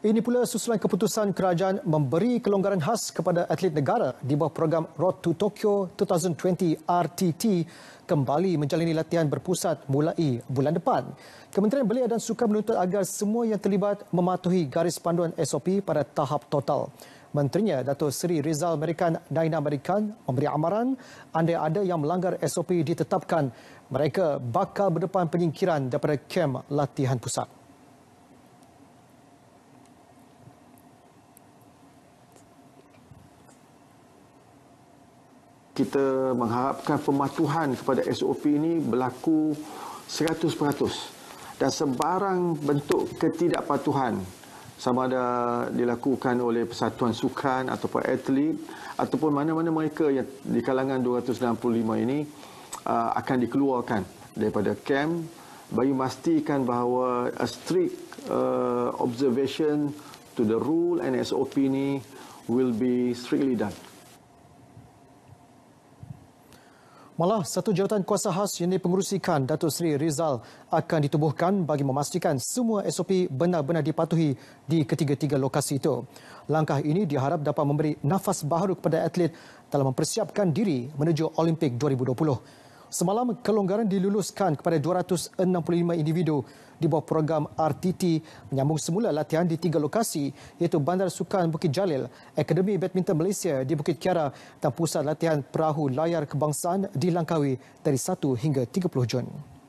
Ini pula susulan keputusan kerajaan memberi kelonggaran khas kepada atlet negara di bawah program Road to Tokyo 2020 RTT kembali menjalani latihan berpusat mulai bulan depan. Kementerian Belia dan Sukan menuntut agar semua yang terlibat mematuhi garis panduan SOP pada tahap total. Menterinya Dato Seri Rizal Amerikan Daina Amerikan memberi amaran andai ada yang melanggar SOP ditetapkan mereka bakal berdepan penyingkiran daripada kem latihan pusat. kita mengharapkan pematuhan kepada SOP ini berlaku 100% dan sebarang bentuk ketidakpatuhan sama ada dilakukan oleh persatuan sukan ataupun atlet ataupun mana-mana mereka yang di kalangan 265 ini uh, akan dikeluarkan daripada kem bagi memastikan bahawa a strict uh, observation to the rule and SOP ini will be strictly done. Malah satu jawatan kuasa khas yang dipengerusikan Datuk Seri Rizal akan ditubuhkan bagi memastikan semua SOP benar-benar dipatuhi di ketiga-tiga lokasi itu. Langkah ini diharap dapat memberi nafas baru kepada atlet dalam mempersiapkan diri menuju Olimpik 2020. Semalam kelonggaran diluluskan kepada 265 individu di bawah program RTT menyambung semula latihan di tiga lokasi iaitu Bandar Sukan Bukit Jalil, Akademi Badminton Malaysia di Bukit Kiara dan Pusat Latihan Perahu Layar Kebangsaan di Langkawi dari 1 hingga 30 Jun.